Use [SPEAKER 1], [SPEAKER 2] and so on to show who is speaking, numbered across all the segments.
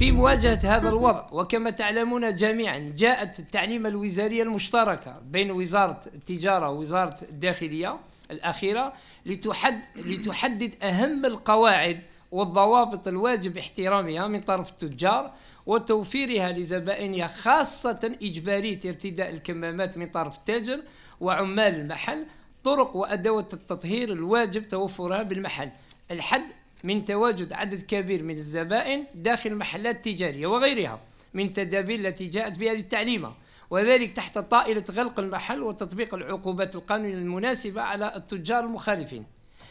[SPEAKER 1] في مواجهة هذا الوضع وكما تعلمون جميعا جاءت التعليم الوزارية المشتركة بين وزارة التجارة ووزارة الداخلية الأخيرة لتحد لتحدد أهم القواعد والضوابط الواجب احترامها من طرف التجار وتوفيرها لزبائنها خاصة إجبارية ارتداء الكمامات من طرف التاجر وعمال المحل طرق وأدوات التطهير الواجب توفرها بالمحل الحد من تواجد عدد كبير من الزبائن داخل المحلات التجارية وغيرها من تدابير التي جاءت بهذه التعليمة وذلك تحت طائلة غلق المحل وتطبيق العقوبات القانونية المناسبة على التجار المخالفين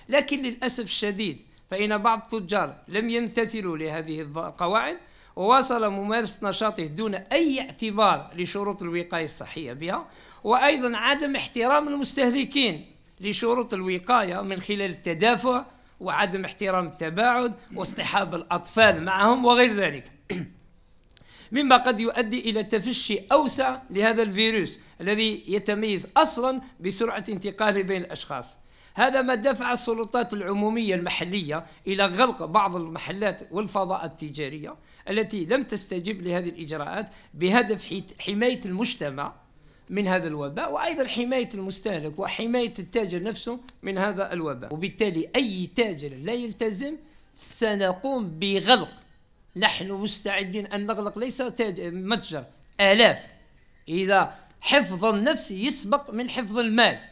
[SPEAKER 1] لكن للأسف الشديد فإن بعض التجار لم يمتثلوا لهذه القواعد وواصل ممارسة نشاطه دون أي اعتبار لشروط الوقاية الصحية بها وأيضا عدم احترام المستهلكين لشروط الوقاية من خلال التدافع وعدم احترام التباعد واصطحاب الأطفال معهم وغير ذلك مما قد يؤدي إلى تفشي أوسع لهذا الفيروس الذي يتميز أصلا بسرعة انتقاله بين الأشخاص هذا ما دفع السلطات العمومية المحلية إلى غلق بعض المحلات والفضاء التجارية التي لم تستجب لهذه الإجراءات بهدف حماية المجتمع من هذا الوباء وأيضا حماية المستهلك وحماية التاجر نفسه من هذا الوباء وبالتالي أي تاجر لا يلتزم سنقوم بغلق نحن مستعدين أن نغلق ليس متجر آلاف إذا حفظ النفس يسبق من حفظ المال